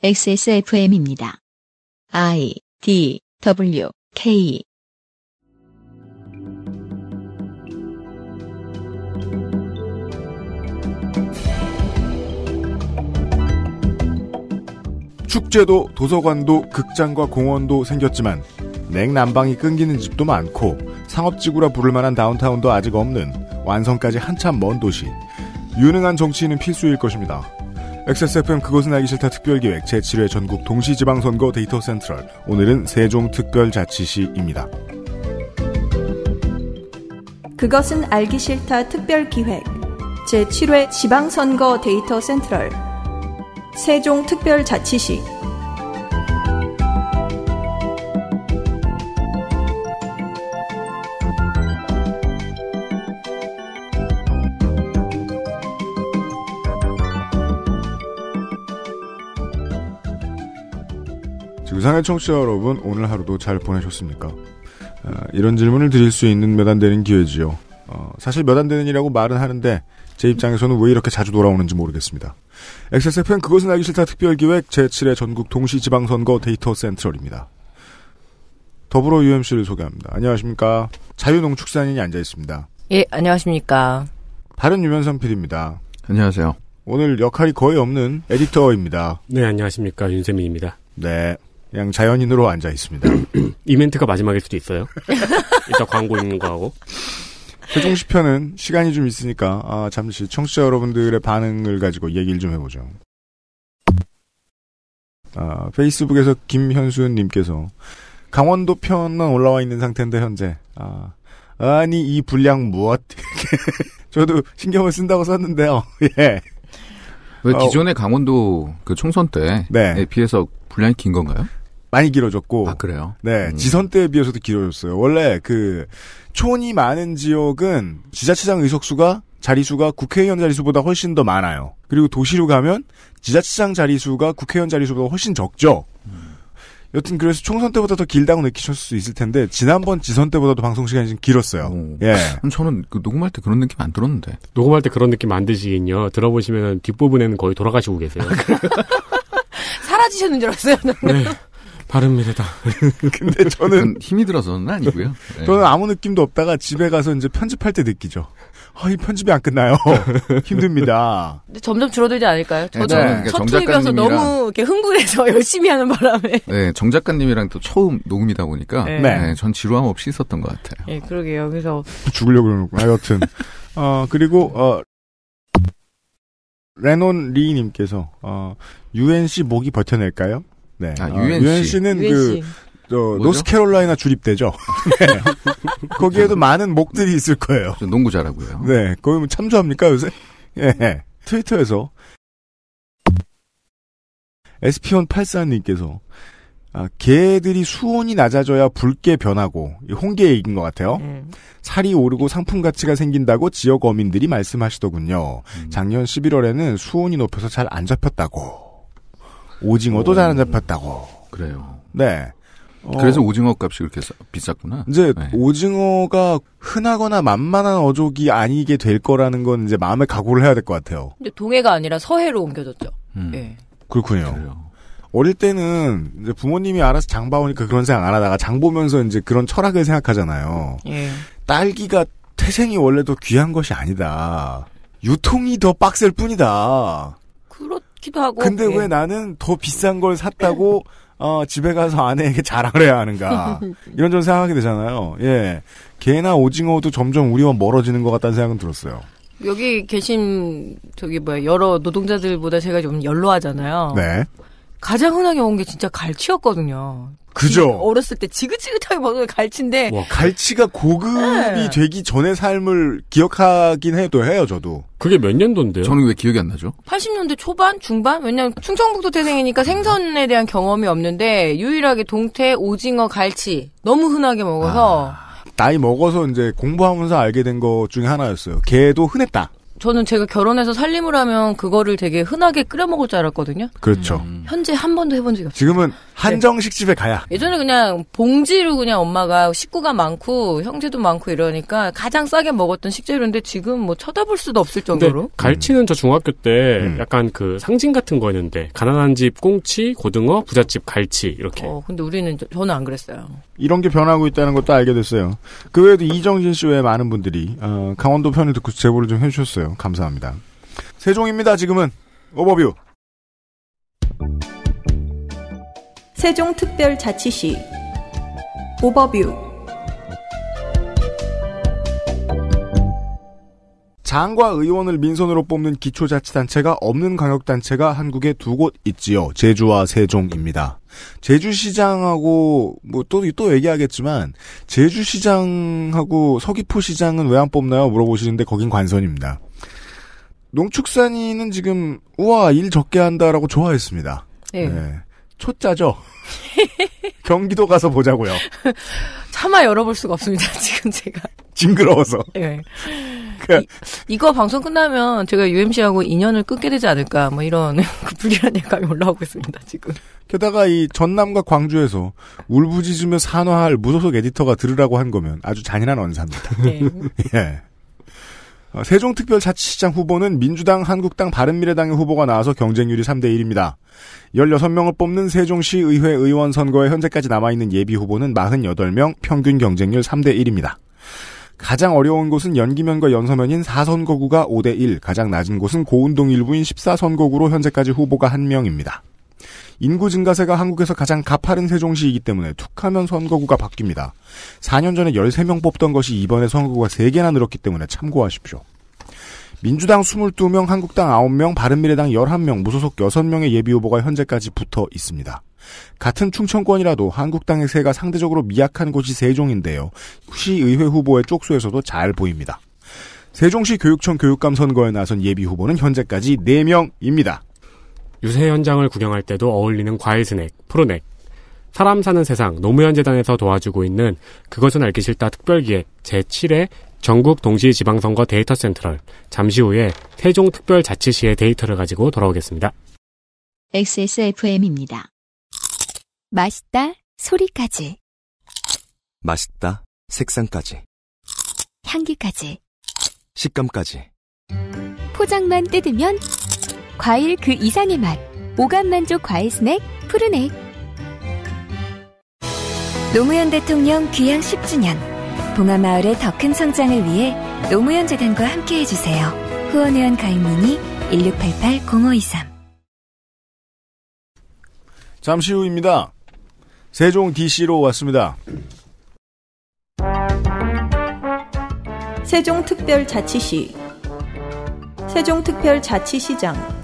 XSFM입니다. I D W K 축제도 도서관도 극장과 공원도 생겼지만 냉난방이 끊기는 집도 많고 상업지구라 부를 만한 다운타운도 아직 없는 완성까지 한참 먼 도시 유능한 정치인은 필수일 것입니다. XSFM 그것은 알기 싫다 특별기획 제7회 전국 동시지방선거 데이터 센트럴 오늘은 세종특별자치시입니다. 그것은 알기 싫다 특별기획 제7회 지방선거 데이터 센트럴 세종특별자치시 유상의 청취자 여러분, 오늘 하루도 잘 보내셨습니까? 어, 이런 질문을 드릴 수 있는 몇 안 되는 기회지요. 어, 사실 몇 안 되는 이라고 말은 하는데, 제 입장에서는 왜 이렇게 자주 돌아오는지 모르겠습니다. XSFM 그것은 알기 싫다 특별기획 제7회 전국 동시지방선거 데이터 센트럴입니다. 더불어 UMC를 소개합니다. 안녕하십니까. 자유농축산인이 앉아있습니다. 예, 안녕하십니까. 바른 유면상 PD입니다. 안녕하세요. 오늘 역할이 거의 없는 에디터입니다. 네, 안녕하십니까. 윤세민입니다. 네. 그냥 자연인으로 앉아 있습니다. 이멘트가 마지막일 수도 있어요. 이따 광고 있는 거하고. 최종 시편은 시간이 좀 있으니까 아, 잠시 청취자 여러분들의 반응을 가지고 얘기를 좀 해보죠. 아, 페이스북에서 김현수님께서 강원도 편은 올라와 있는 상태인데 현재 아, 아니 이 분량 무엇? 저도 신경을 쓴다고 썼는데요. 어, 예. 왜 기존의 어, 강원도 그 총선 때에 네. 비해서 분량이 긴 건가요? 많이 길어졌고. 아, 그래요? 네. 음. 지선 때에 비해서도 길어졌어요. 원래 그 촌이 많은 지역은 지자체장 의석수가 자리수가 국회의원 자리수보다 훨씬 더 많아요. 그리고 도시로 가면 지자체장 자리수가 국회의원 자리수보다 훨씬 적죠. 음. 여튼 그래서 총선 때보다 더 길다고 느끼셨을 수 있을 텐데 지난번 지선 때보다도 방송 시간이 좀 길었어요. 오. 예. 저는 그 녹음할 때 그런 느낌 안 들었는데. 녹음할 때 그런 느낌 안 드시긴요. 들어보시면 뒷부분에는 거의 돌아가시고 계세요. 사라지셨는 줄 알았어요. 네. 바른미래다. 근데 저는 음, 힘이 들어서는 아니고요. 네. 저는 아무 느낌도 없다가 집에 가서 이제 편집할 때 느끼죠. 아, 이 편집이 안 끝나요. 힘듭니다. 근데 점점 줄어들지 않을까요? 네, 저 네, 저는 네. 첫 그러니까 투입이어서 너무 이렇게 흥분해서 열심히 하는 바람에. 네, 정 작가님이랑 또 처음 녹음이다 보니까 네. 네. 네. 전 지루함 없이 있었던 것 같아요. 예, 그러게요. 그래서 죽으려고 그러는구나. 하여튼 어, 그리고 어 레논 리님께서 어 UNC 목이 버텨낼까요? 네. 아, 아 유엔 아, 씨. 는 그, 저, 노스캐롤라이나 주립대죠. 네. 거기에도 많은 목들이 있을 거예요. 농구 잘하고요. 네. 거기 뭐 참조합니까, 요새? 예. 네. 트위터에서. SP원84님께서, 아, 개들이 수온이 낮아져야 붉게 변하고, 홍게 얘기인 것 같아요. 음. 살이 오르고 상품 가치가 생긴다고 지역 어민들이 말씀하시더군요. 음. 작년 11월에는 수온이 높여서 잘 안 잡혔다고. 오징어도 잘 안 잡혔다고. 그래요. 네. 어. 그래서 오징어 값이 그렇게 비쌌구나. 이제 네. 오징어가 흔하거나 만만한 어족이 아니게 될 거라는 건 이제 마음의 각오를 해야 될 것 같아요. 근데 동해가 아니라 서해로 옮겨졌죠. 음. 네. 그렇군요. 그래요. 어릴 때는 이제 부모님이 알아서 장 봐오니까 그런 생각 안 하다가 장 보면서 이제 그런 철학을 생각하잖아요. 예. 딸기가 태생이 원래도 귀한 것이 아니다. 유통이 더 빡셀 뿐이다. 그렇 기도하고. 근데 예. 왜 나는 더 비싼 걸 샀다고 어, 집에 가서 아내에게 자랑을 해야 하는가. 이런 저런 생각하게 되잖아요. 예. 개나 오징어도 점점 우리와 멀어지는 것 같다는 생각은 들었어요. 여기 계신, 저기, 뭐야, 여러 노동자들보다 제가 좀 연로하잖아요. 네. 가장 흔하게 먹은 게 진짜 갈치였거든요. 그죠. 어렸을 때 지긋지긋하게 먹은 갈치인데. 와, 갈치가 고급이 네. 되기 전의 삶을 기억하긴 해도 해요, 저도. 그게 몇 년도인데요? 저는 왜 기억이 안 나죠? 80년대 초반? 중반? 왜냐면 충청북도 태생이니까 생선에 대한 경험이 없는데, 유일하게 동태, 오징어, 갈치. 너무 흔하게 먹어서. 아, 나이 먹어서 이제 공부하면서 알게 된 것 중에 하나였어요. 개도 흔했다. 저는 제가 결혼해서 살림을 하면 그거를 되게 흔하게 끓여 먹을 줄 알았거든요. 그렇죠. 음. 현재 한 번도 해본 적이 없어요. 지금은 한정식 집에 가야. 예전에 그냥 봉지로 그냥 엄마가 식구가 많고 형제도 많고 이러니까 가장 싸게 먹었던 식재료인데 지금 뭐 쳐다볼 수도 없을 정도로. 갈치는 저 중학교 때 음. 약간 그 상징 같은 거였는데 가난한 집 꽁치, 고등어, 부잣집 갈치 이렇게. 어, 근데 우리는 저, 저는 안 그랬어요. 이런 게 변하고 있다는 것도 알게 됐어요. 그 외에도 이정진 씨 외에 많은 분들이 어, 강원도 편을 듣고 제보를 좀 해주셨어요. 감사합니다. 세종입니다. 지금은 오버뷰. 세종특별자치시 오버뷰 장과 의원을 민선으로 뽑는 기초자치단체가 없는 광역단체가 한국에 두 곳 있지요. 제주와 세종입니다. 제주시장하고 뭐또또 또 얘기하겠지만 제주시장하고 서귀포시장은 왜 안 뽑나요? 물어보시는데 거긴 관선입니다. 농축산인은 지금 우와 일 적게 한다라고 좋아했습니다. 네. 네. 초짜죠. 경기도 가서 보자고요. 차마 열어볼 수가 없습니다. 지금 제가 징그러워서. 네. 그... 이, 거 방송 끝나면 제가 UMC하고 인연을 끊게 되지 않을까 뭐 이런 그 불길한 예감이 올라오고 있습니다. 지금. 게다가 이 전남과 광주에서 울부짖으며 산화할 무소속 에디터가 들으라고 한 거면 아주 잔인한 언사입니다. 네. 예. 예. 어, 세종특별자치시장 후보는 민주당, 한국당, 바른미래당의 후보가 나와서 경쟁률이 3대1입니다. 16명을 뽑는 세종시 의회 의원 선거에 현재까지 남아있는 예비 후보는 48명, 평균 경쟁률 3대1입니다. 가장 어려운 곳은 연기면과 연서면인 4선거구가 5대1, 가장 낮은 곳은 고운동 일부인 14선거구로 현재까지 후보가 한명입니다 인구 증가세가 한국에서 가장 가파른 세종시이기 때문에 툭하면 선거구가 바뀝니다. 4년 전에 13명 뽑던 것이 이번에 선거구가 3개나 늘었기 때문에 참고하십시오. 민주당 22명, 한국당 9명, 바른미래당 11명, 무소속 6명의 예비후보가 현재까지 붙어 있습니다. 같은 충청권이라도 한국당의 세가 상대적으로 미약한 곳이 세종인데요. 시의회 후보의 쪽수에서도 잘 보입니다. 세종시 교육청 교육감 선거에 나선 예비 후보는 현재까지 4명입니다. 유세 현장을 구경할 때도 어울리는 과일 스낵, 프로넥, 사람 사는 세상 노무현재단에서 도와주고 있는 그것은 알기 싫다 특별기획 제7회 전국 동시 지방선거 데이터 센트럴 잠시 후에 세종특별자치시의 데이터를 가지고 돌아오겠습니다. XSFM입니다. 맛있다 소리까지 맛있다 색상까지 향기까지 식감까지 포장만 뜯으면 과일 그 이상의 맛. 오감 만족 과일 스낵 푸르넥. 노무현 대통령 귀향 10주년. 봉화마을의 더 큰 성장을 위해 노무현 재단과 함께 해주세요. 후원회원 가입 문의 1688-0523. 잠시 후입니다. 세종 DC로 왔습니다. 세종특별자치시 세종특별자치시장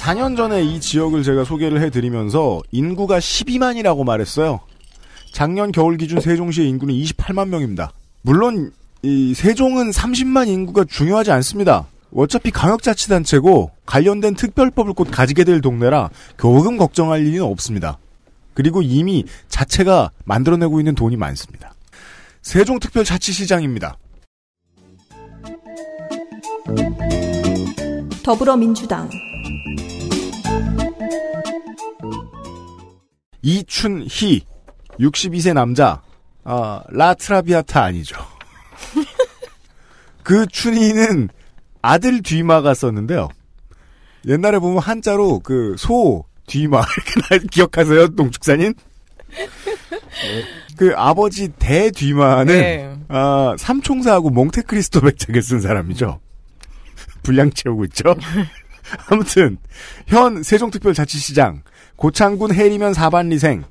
4년 전에 이 지역을 제가 소개를 해드리면서 인구가 12만이라고 말했어요. 작년 겨울 기준 세종시의 인구는 28만 명입니다. 물론 이 세종은 30만 인구가 중요하지 않습니다. 어차피 강역자치단체고 관련된 특별법을 곧 가지게 될 동네라 교금 걱정할 일은 없습니다. 그리고 이미 자체가 만들어내고 있는 돈이 많습니다. 세종특별자치시장입니다. 더불어민주당 이춘희 62세 남자 아, 어, 라트라비아타 아니죠. 그 춘희는 아들 뒤마가 썼는데요. 옛날에 보면 한자로 그 소 뒤마 이 기억하세요, 농축사님? 그 아버지 대뒤마는 네. 아, 삼총사하고 몽테크리스토 백작을 쓴 사람이죠. 불량 채우고 있죠. 아무튼 현 세종특별자치시장 고창군 해리면 사반 리생,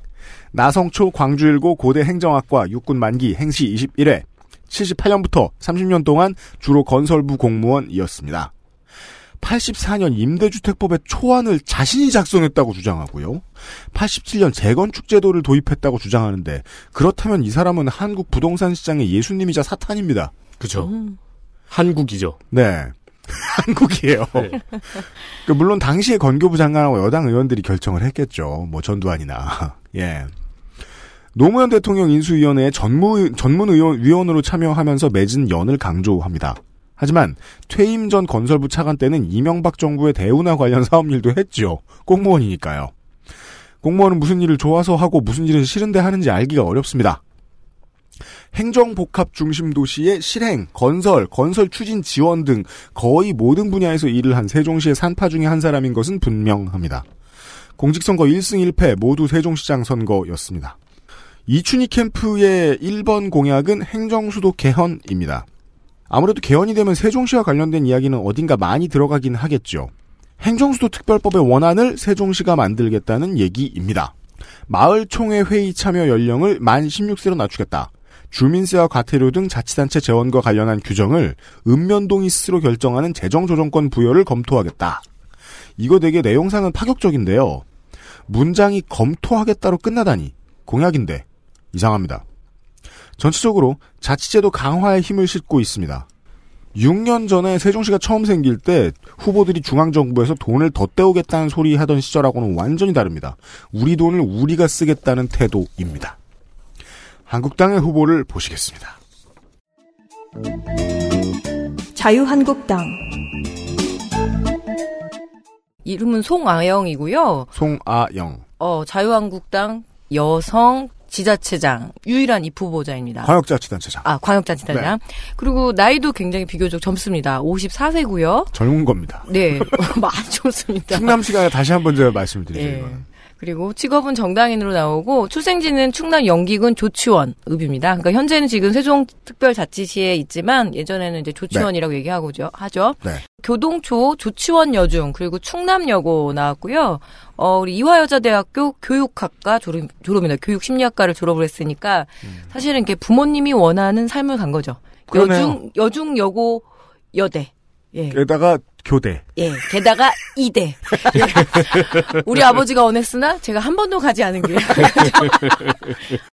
나성초 광주일고 고대 행정학과 육군 만기 행시 21회, 78년부터 30년 동안 주로 건설부 공무원이었습니다. 84년 임대주택법의 초안을 자신이 작성했다고 주장하고요. 87년 재건축 제도를 도입했다고 주장하는데 그렇다면 이 사람은 한국 부동산 시장의 예수님이자 사탄입니다. 그죠. 음. 한국이죠. 네. 한국이에요. 네. 그 물론 당시에 건교부 장관하고 여당 의원들이 결정을 했겠죠. 뭐 전두환이나 예. 노무현 대통령 인수위원회에 전무, 전문 의원, 위원으로 참여하면서 맺은 연을 강조합니다. 하지만 퇴임 전 건설부 차관 때는 이명박 정부의 대우나 관련 사업 일도 했죠 공무원이니까요. 공무원은 무슨 일을 좋아서 하고 무슨 일을 싫은데 하는지 알기가 어렵습니다. 행정복합 중심 도시의 실행, 건설, 건설 추진 지원 등 거의 모든 분야에서 일을 한 세종시의 산파 중에 한 사람인 것은 분명합니다. 공직선거 1승 1패 모두 세종시장 선거였습니다. 이춘희 캠프의 1번 공약은 행정수도 개헌입니다. 아무래도 개헌이 되면 세종시와 관련된 이야기는 어딘가 많이 들어가긴 하겠죠. 행정수도 특별법의 원안을 세종시가 만들겠다는 얘기입니다. 마을총회 회의 참여 연령을 만 16세로 낮추겠다. 주민세와 과태료 등 자치단체 재원과 관련한 규정을 읍면동이 스스로 결정하는 재정조정권 부여를 검토하겠다. 이거 되게 내용상은 파격적인데요. 문장이 검토하겠다로 끝나다니 공약인데 이상합니다. 전체적으로 자치제도 강화에 힘을 싣고 있습니다. 6년 전에 세종시가 처음 생길 때 후보들이 중앙정부에서 돈을 더 떼오겠다는 소리 하던 시절하고는 완전히 다릅니다. 우리 돈을 우리가 쓰겠다는 태도입니다. 한국당의 후보를 보시겠습니다. 자유한국당 이름은 송아영이고요. 송아영. 어, 자유한국당 여성 지자체장 유일한 입 후보자입니다. 광역자치단체장. 아, 광역자치단장. 네. 그리고 나이도 굉장히 비교적 젊습니다. 54세고요. 젊은 겁니다. 네, 많이 젊습니다. 충남시가 다시 한번 제가 말씀드리죠. 네. 그리고 직업은 정당인으로 나오고 출생지는 충남 연기군 조치원 읍입니다. 그러니까 현재는 지금 세종특별자치시에 있지만 예전에는 이제 조치원이라고 네. 얘기하고 죠 하죠. 네. 교동초 조치원 여중 그리고 충남여고 나왔고요. 어 우리 이화여자대학교 교육학과 졸업 졸업이나 교육심리학과를 졸업을 했으니까 음. 사실은 이게 부모님이 원하는 삶을 간 거죠. 그러네요. 여중 여중 여고 여대. 예. 게다가 교대. 예. 게다가 이대. 우리 아버지가 원했으나 제가 한 번도 가지 않은 길.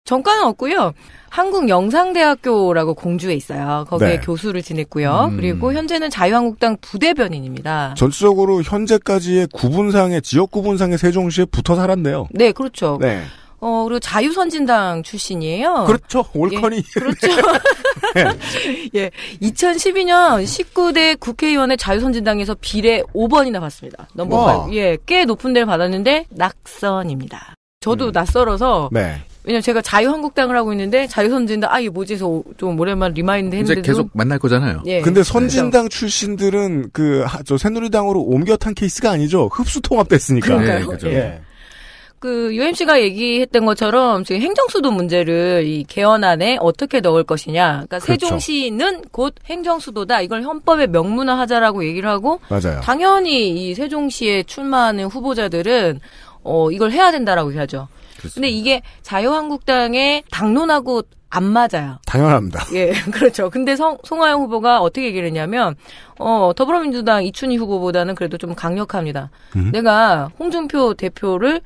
전과는 없고요. 한국 영상대학교라고 공주에 있어요. 거기에 네. 교수를 지냈고요. 음. 그리고 현재는 자유한국당 부대변인입니다. 전체적으로 현재까지의 구분상의 지역 구분상의 세종시에 붙어 살았네요. 네, 그렇죠. 네. 어, 그리고 자유선진당 출신이에요. 그렇죠. 올커니. 예, 그렇죠. 네. 예. 2012년 19대 국회의원의 자유선진당에서 비례 5번이나 받습니다. 넘버 5. 예. 꽤 높은 데를 받았는데 낙선입니다. 저도 음. 낯설어서 네. 왜냐면 제가 자유한국당을 하고 있는데 자유선진당 아 이게 뭐지 해서 좀 오랜만에 리마인드 했는데 이제 계속 만날 거잖아요. 예. 근데 네. 선진당 출신들은 그저 새누리당으로 옮겨 탄 케이스가 아니죠. 흡수 통합됐으니까. 그러니까요. 네, 예, 그렇죠. 예. 그 UMC가 얘기했던 것처럼 지금 행정수도 문제를 이 개헌 안에 어떻게 넣을 것이냐. 그러니까 그렇죠. 세종시는 곧 행정수도다. 이걸 헌법에 명문화하자라고 얘기를 하고 맞아요. 당연히 이 세종시에 출마하는 후보자들은 어 이걸 해야 된다라고 얘기하죠. 그렇습니다. 근데 이게 자유한국당의 당론하고 안 맞아요. 당연합니다. 예, 그렇죠. 근데 성, 송하영 후보가 어떻게 얘기를 했냐면, 어, 더불어민주당 이춘희 후보보다는 그래도 좀 강력합니다. 음. 내가 홍준표 대표를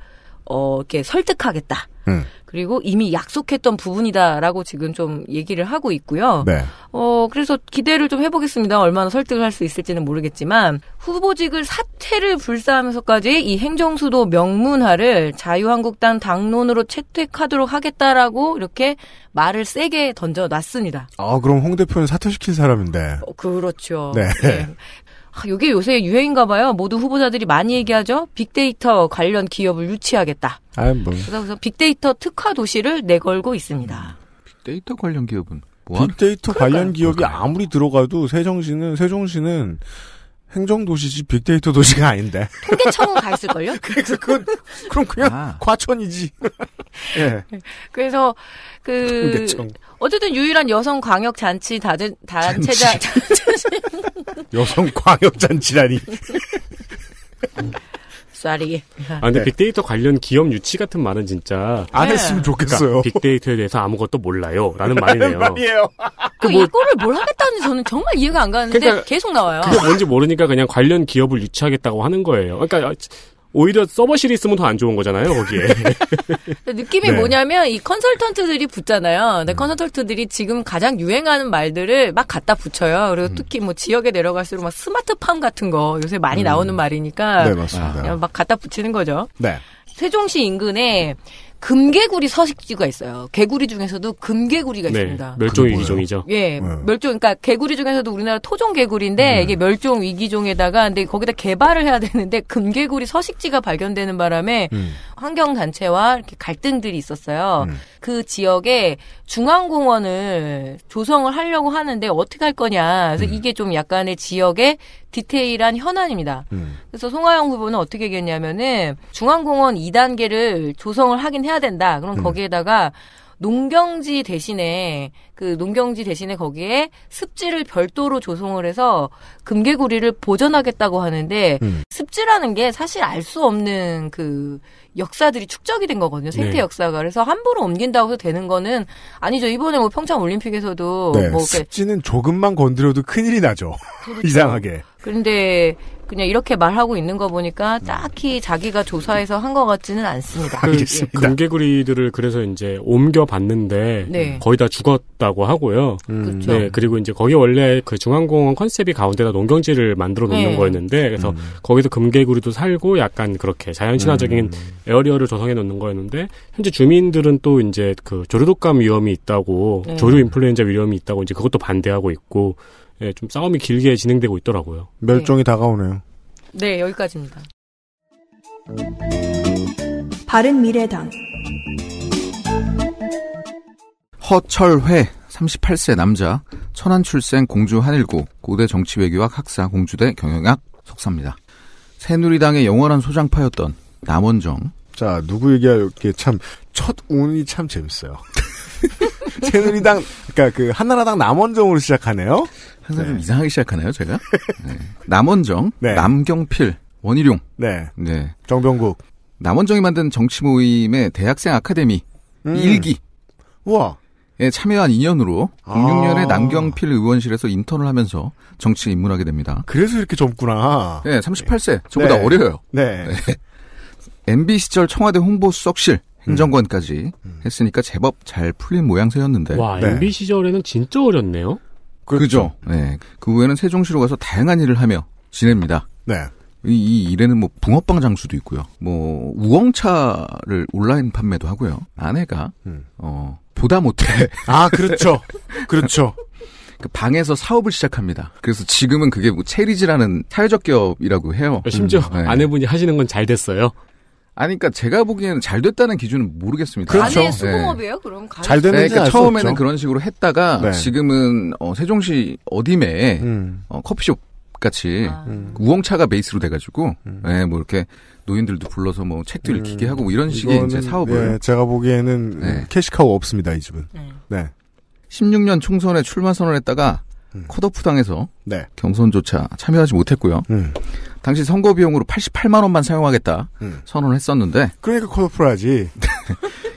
어, 이렇게 설득하겠다. 음. 그리고 이미 약속했던 부분이다라고 지금 좀 얘기를 하고 있고요. 네. 어, 그래서 기대를 좀 해보겠습니다. 얼마나 설득을 할 수 있을지는 모르겠지만 후보직을 사퇴를 불사하면서까지 이 행정수도 명문화를 자유한국당 당론으로 채택하도록 하겠다라고 이렇게 말을 세게 던져놨습니다. 아, 그럼 홍 대표는 사퇴시킨 사람인데. 어, 그렇죠. 네. 네. 이게 아, 요새 유행인가 봐요. 모든 후보자들이 많이 얘기하죠. 빅데이터 관련 기업을 유치하겠다. 아, 뭐. 그래서 빅데이터 특화 도시를 내걸고 있습니다. 빅데이터 관련 기업은 뭐 빅데이터 관련 기업이 아무리 들어가도 세종시는 세종시는 행정도시지 빅데이터 도시가 아닌데. 통계청은 가 있을걸요? 그래서 그건, 그럼 그냥 아. 과천이지. 예. 네. 그래서 그 통계청. 어쨌든 유일한 여성 광역 잔치 다들 단체장 여성 광역 잔치라니. 쌀이. 아, 근데 네. 빅데이터 관련 기업 유치 같은 말은 진짜. 안 네. 했으면 좋겠어요. 그러니까 빅데이터에 대해서 아무것도 몰라요. 라는 말이네요. 말이에요. 그, 그 뭐, 이거를 뭘 하겠다는 저는 정말 이해가 안 가는데 그러니까, 계속 나와요. 그게 뭔지 모르니까 그냥 관련 기업을 유치하겠다고 하는 거예요. 그러니까 오히려 서버실이 있으면 더 안 좋은 거잖아요, 거기에. 느낌이 네. 뭐냐면 이 컨설턴트들이 붙잖아요. 근데 음. 컨설턴트들이 지금 가장 유행하는 말들을 막 갖다 붙여요. 그리고 음. 특히 뭐 지역에 내려갈수록 막 스마트팜 같은 거 요새 많이 음. 나오는 말이니까 네, 맞습니다. 막 갖다 붙이는 거죠. 네. 세종시 인근에 금개구리 서식지가 있어요. 개구리 중에서도 금개구리가 네, 있습니다. 멸종 위기종이죠. 예, 네. 멸종. 그러니까 개구리 중에서도 우리나라 토종 개구리인데 네. 이게 멸종 위기종에다가 근데 거기다 개발을 해야 되는데 금개구리 서식지가 발견되는 바람에 음. 환경 단체와 이렇게 갈등들이 있었어요. 음. 그 지역에 중앙공원을 조성을 하려고 하는데 어떻게 할 거냐. 그래서 음. 이게 좀 약간의 지역의 디테일한 현안입니다. 음. 그래서 송하영 후보는 어떻게 얘기했냐면은 중앙공원 2단계를 조성을 하긴 해야 된다. 그럼 음. 거기에다가 농경지 대신에 그 농경지 대신에 거기에 습지를 별도로 조성을 해서 금개구리를 보존하겠다고 하는데 음. 습지라는 게 사실 알 수 없는 그 역사들이 축적이 된 거거든요. 생태 네. 역사가. 그래서 함부로 옮긴다고 해서 되는 거는 아니죠. 이번에 뭐 평창 올림픽에서도 네, 뭐 습지는 조금만 건드려도 큰일이 나죠. 그렇죠. 이상하게. 그런데 그냥 이렇게 말하고 있는 거 보니까 딱히 자기가 조사해서 한 것 같지는 않습니다. 그 알겠습니다. 금개구리들을 그래서 이제 옮겨 봤는데 네. 거의 다 죽었다고 하고요. 음. 그렇죠. 네, 그리고 이제 거기 원래 그 중앙공원 컨셉이 가운데다 농경지를 만들어 놓는 네. 거였는데 그래서 음. 거기서 금개구리도 살고 약간 그렇게 자연친화적인 음. 에어리어를 조성해 놓는 거였는데 현재 주민들은 또 이제 그 조류독감 위험이 있다고 네. 조류 인플루엔자 위험이 있다고 이제 그것도 반대하고 있고 예, 좀 싸움이 길게 진행되고 있더라고요. 멸종이 네. 다가오네요. 네, 여기까지입니다. 바른 미래당 허철회 38세 남자 천안 출생 공주 한일고 고대 정치외교학 학사 공주대 경영학 석사입니다. 새누리당의 영원한 소장파였던 남원정. 자 누구 얘기할게 참 첫 운이 참 재밌어요. 새누리당 그러니까 그 한나라당 남원정으로 시작하네요. 항상 네. 좀 이상하게 시작하나요, 제가? 네. 남원정, 네. 남경필, 원희룡, 네. 네. 정병국. 남원정이 만든 정치 모임의 대학생 아카데미 음. 일기. 우와. 에 예, 참여한 인연으로 06년에 아. 남경필 의원실에서 인턴을 하면서 정치에 입문하게 됩니다. 그래서 이렇게 젊구나. 네, 38세. 저보다 네. 어려요. 네. MB 네. 시절 청와대 홍보수석실 행정관까지 음. 음. 했으니까 제법 잘 풀린 모양새였는데. 와, MB 네. 시절에는 진짜 어렸네요. 그렇죠. 네. 그 후에는 세종시로 가서 다양한 일을 하며 지냅니다. 네. 이, 이 일에는 뭐 붕어빵 장수도 있고요. 뭐 우엉차를 온라인 판매도 하고요. 아내가 음. 어 보다 못해. 아 그렇죠. 그렇죠. 그 방에서 사업을 시작합니다. 그래서 지금은 그게 뭐 체리지라는 사회적 기업이라고 해요. 심지어 음, 네. 아내분이 하시는 건 잘 됐어요. 아니, 그러니까 제가 보기에는 잘 됐다는 기준은 모르겠습니다. 그렇죠. 안에 네. 수공업이에요? 네. 그럼 가입... 잘 되는지 네, 그러니까 처음에는 없죠. 그런 식으로 했다가 네. 지금은 어, 세종시 어딘에 음. 어, 커피숍 같이 아. 음. 우엉차가 베이스로 돼가지고 음. 네, 뭐 이렇게 노인들도 불러서 뭐 책도 음. 읽히게 하고 뭐 이런 식의 이제 사업을 네, 제가 보기에는 네. 캐시카우 없습니다 이 집은. 네. 16년 총선에 출마 선언했다가 음. 컷오프 당해서 네. 경선조차 참여하지 못했고요. 당시 선거 비용으로 88만 원만 사용하겠다 음. 선언을 했었는데 그러니까 컷오프라지.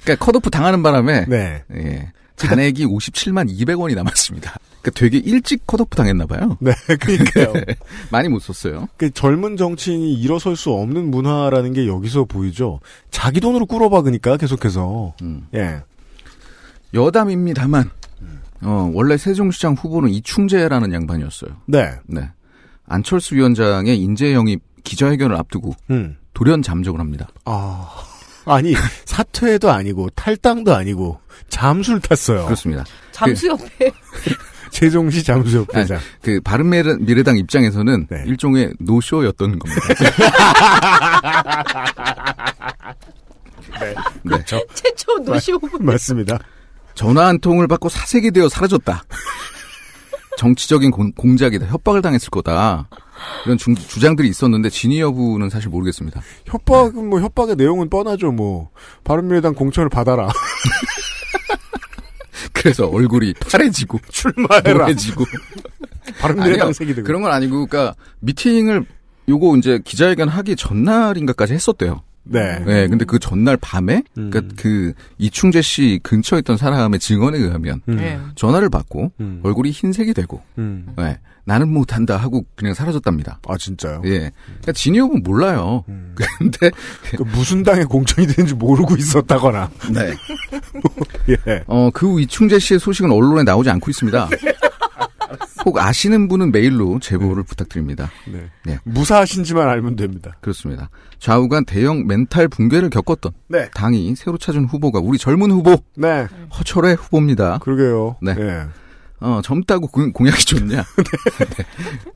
그러니까 컷오프 당하는 바람에 네. 예, 잔액이 57만 200원이 남았습니다. 그러니까 되게 일찍 컷오프 당했나 봐요. 네, 그러니까요. 네. 많이 못 썼어요. 그 젊은 정치인이 일어설 수 없는 문화라는 게 여기서 보이죠. 자기 돈으로 꾸러박으니까 그러니까 계속해서. 음. 예. 여담입니다만 어, 원래 세종시장 후보는 이충재라는 양반이었어요. 네. 네. 안철수 위원장의 인재 영입 기자회견을 앞두고 음. 돌연 잠적을 합니다. 아. 아니 사퇴도 아니고 탈당도 아니고 잠수를 탔어요. 그렇습니다. 잠수협회. 그, 종시잠수협회그 네, 바른미래당 입장에서는 네. 일종의 노쇼였던 겁니다. 네, 네, 그렇죠. 네. 최초 노쇼. 맞습니다. 전화 한 통을 받고 사색이 되어 사라졌다. 정치적인 공, 작이다 협박을 당했을 거다. 이런 중, 주장들이 있었는데 진위 여부는 사실 모르겠습니다. 협박은 뭐 협박의 내용은 뻔하죠. 뭐 바른미래당 공천을 받아라. 그래서 얼굴이 파래지고 출마해라. 노래지고 바른미래당 색이 되 그런 건 아니고 그러니까 미팅을 요거 이제 기자회견 하기 전날인가까지 했었대요. 네. 네. 근데 그 전날 밤에 음. 그러니까 그 이충재 씨 근처에 있던 사람의 증언에 의하면 음. 네. 전화를 받고 음. 얼굴이 흰색이 되고 음. 네. 나는 못한다 하고 그냥 사라졌답니다. 아 진짜요? 예. 그러니까 진이업은 몰라요. 음. 근데 그 무슨 당에 공천이 되는지 모르고 있었다거나. 네. 예. 어그 후 이충재 씨의 소식은 언론에 나오지 않고 있습니다. 네. 혹 아시는 분은 메일로 네. 제보를 네. 부탁드립니다. 네. 네. 무사하신지만 알면 됩니다. 그렇습니다. 좌우간 대형 멘탈 붕괴를 겪었던 네. 당이 새로 찾은 후보가 우리 젊은 후보 네. 허철의 후보입니다. 그러게요. 네. 네. 어, 젊다고 공, 약이 좋냐? 네.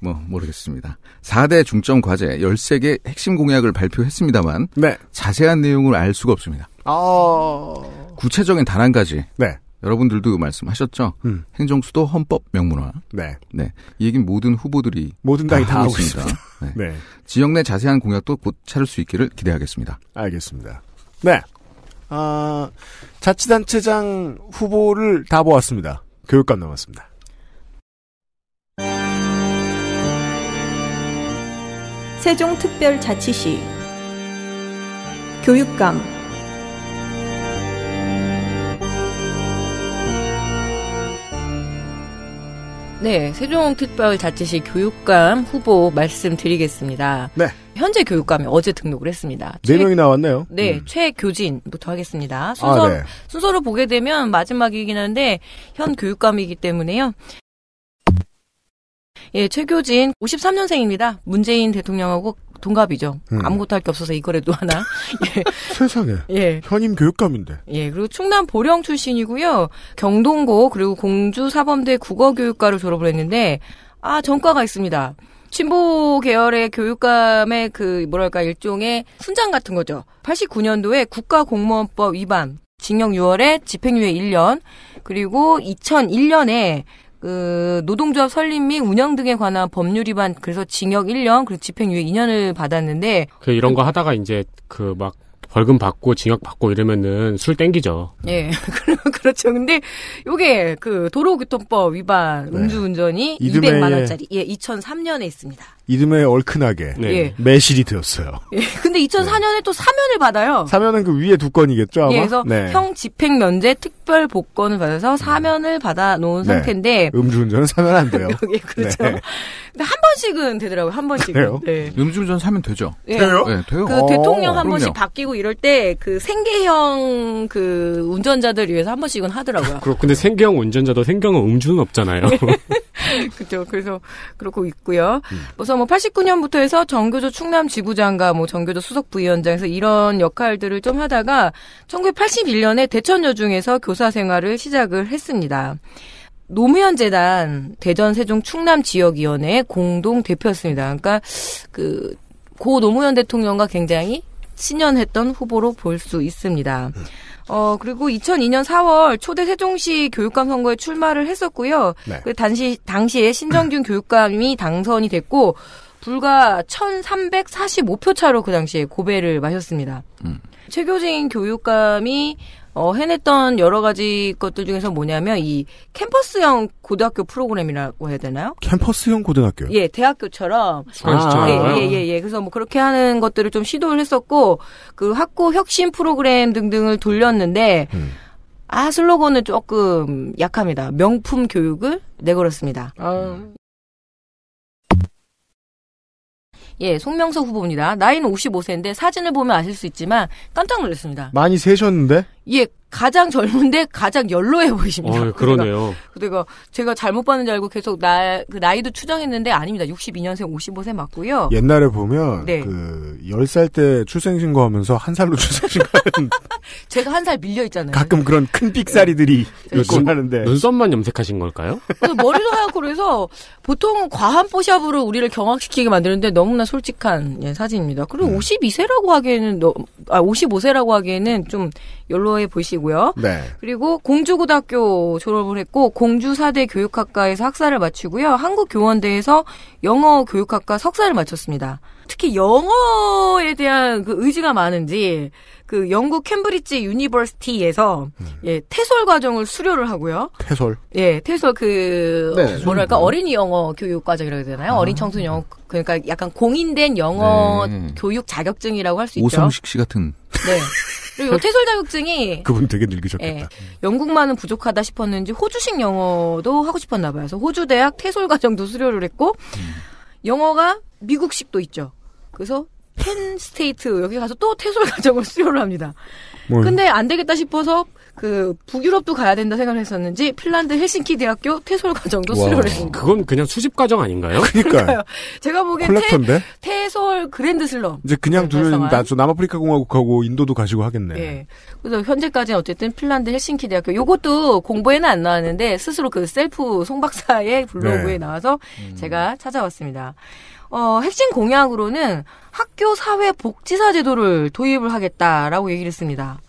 뭐, 모르겠습니다. 4대 중점 과제 13개 핵심 공약을 발표했습니다만 자세한 내용을 알 수가 없습니다. 아... 구체적인 단 한 가지 네. 여러분들도 말씀하셨죠. 음. 행정수도 헌법 명문화. 네. 네. 이 얘기는 모든 후보들이 모든 당이 다, 하고 있습니다. 네. 네. 지역 내 자세한 공약도 곧 찾을 수 있기를 기대하겠습니다. 알겠습니다. 네. 아, 자치단체장 후보를 다 보았습니다. 교육감 남았습니다. 세종특별자치시 교육감 네, 세종특별 자치시 교육감 후보 말씀드리겠습니다. 네. 현재 교육감이 어제 등록을 했습니다. 네 명이 나왔네요. 네, 음. 최교진부터 하겠습니다. 순서 아, 네. 순서로 보게 되면 마지막이긴 한데 현 교육감이기 때문에요. 예, 최교진 53년생입니다. 문재인 대통령하고 동갑이죠. 음. 아무것도 할 게 없어서 이거라도 하나. 예. 세상에. 예. 현임 교육감인데. 예. 그리고 충남 보령 출신이고요. 경동고 그리고 공주 사범대 국어교육과를 졸업을 했는데 아 전과가 있습니다. 친보 계열의 교육감의 그 뭐랄까 일종의 순장 같은 거죠. 89년도에 국가공무원법 위반, 징역 6월에 집행유예 1년, 그리고 2001년에 그 노동조합 설립 및 운영 등에 관한 법률 위반 그래서 징역 1년 그리고 집행유예 2년을 받았는데 그 이런 거 하다가 이제 그 막 벌금 받고 징역 받고 이러면은 술 땡기죠. 예, 그렇죠. 근데 요게 그 도로교통법 위반 네. 음주운전이 네. 200만 원짜리 예 2003년에 있습니다. 이듬해 얼큰하게 네. 예. 매실이 되었어요. 예. 근데 2004년에 네. 또 사면을 받아요. 사면은 그 위에 두 건이겠죠 아마. 예, 그래서 네. 형 집행 면제 특별 복권을 받아서 사면을 받아 놓은 네. 상태인데 음주운전은 사면 안 돼요. 예, 그렇죠. 네. 근데 한 번씩은 되더라고요. 한 번씩은. 네. 음주운전 사면 되죠. 예. 돼요? 네, 돼요. 그 대통령 한 그럼요. 번씩 바뀌고 이럴 때 그 생계형 그 운전자들 위해서 한 번씩은 하더라고요. 그렇 근데 생계형 운전자도 생계형 음주는 없잖아요. 그렇죠. 그래서 그렇고 있고요. 음. 그래서 뭐 89년부터 해서 정교조 충남 지구장과뭐 정교조 수석 부위원장에서 이런 역할들을 좀 하다가 1981년에 대천여중에서 교사 생활을 시작을 했습니다. 노무현 재단 대전 세종 충남 지역 위원회 공동 대표였습니다. 그러니까 그 고 노무현 대통령과 굉장히 친연했던 후보로 볼 수 있습니다. 음. 어, 그리고 2002년 4월 초대 세종시 교육감 선거에 출마를 했었고요. 네. 그 당시, 당시에 신정균 교육감이 당선이 됐고, 불과 1345표 차로 그 당시에 고배를 마셨습니다. 음. 최교진 교육감이 어, 해냈던 여러 가지 것들 중에서 뭐냐면 이 캠퍼스형 고등학교 프로그램이라고 해야 되나요? 캠퍼스형 고등학교. 예, 대학교처럼. 아, 예, 예, 예, 예. 그래서 뭐 그렇게 하는 것들을 좀 시도를 했었고 그 학교 혁신 프로그램 등등을 돌렸는데 음. 아 슬로건은 조금 약합니다. 명품 교육을 내걸었습니다. 아. 예, 송명석 후보입니다. 나이는 55세인데 사진을 보면 아실 수 있지만 깜짝 놀랐습니다. 많이 세셨는데? 예, 가장 젊은데 가장 연로해 보이십니다. 어, 그러네요. 그러니 제가 잘못 봤는지 알고 계속 나, 그 나이도 추정했는데 아닙니다. 62년생 55세 맞고요. 옛날에 보면 네. 그 10살 때 출생신고하면서 한 살로 출생신고하는 제가 한 살 밀려 있잖아요. 가끔 그런 큰 삑사리들이 네. 있곤 뭐 하는데 눈썹만 염색하신 걸까요? 어, 머리도 하얗고 그래서 보통 과한 포샵으로 우리를 경악시키게 만드는데 너무나 솔직한 예, 사진입니다. 그리고 음. 52세라고 하기에는 너, 아 55세라고 하기에는 좀 연로 고려해 보시고요. 네. 그리고 공주고등학교 졸업을 했고 공주사대 교육학과에서 학사를 마치고요. 한국교원대에서 영어 교육학과 석사를 마쳤습니다. 특히 영어에 대한 그 의지가 많은지 그 영국 캠브리지 유니버시티에서 음. 예, 태솔 과정을 수료를 하고요. 태솔? 예, 태솔 그 네, 네. 뭐랄까 음. 어린이 영어 교육 과정이라고 해야 되나요? 아. 어린 청소년 영어 그러니까 약간 공인된 영어 네. 교육 자격증이라고 할 수 있죠. 오성식 씨 같은. 네. 그리고 태솔 자격증이 그분 되게 늙으셨겠다. 예, 영국만은 부족하다 싶었는지 호주식 영어도 하고 싶었나 봐요. 그래서 호주 대학 태솔 과정도 수료를 했고 음. 영어가 미국식도 있죠. 그래서 펜스테이트 여기 가서 또 테솔 가정을 수료를 합니다. 뭘. 근데 안 되겠다 싶어서 그 북유럽도 가야 된다 생각을 했었는지 핀란드 헬싱키 대학교 테솔 가정도 수료를 했습니다. 그건 그냥 수집 과정 아닌가요? 그러니까요. 제가 보기엔 콜렉 테, 솔 그랜드 슬럼. 이제 그냥 두면 나저 남아프리카 공화국하고 인도도 가시고 하겠네. 예. 그래서 현재까지는 어쨌든 핀란드 헬싱키 대학교 요것도 공부에는 안 나왔는데 스스로 그 셀프 송박사의 블로그에 네. 나와서 음. 제가 찾아왔습니다. 어, 핵심 공약으로는 학교 사회 복지사 제도를 도입을 하겠다라고 얘기를 했습니다.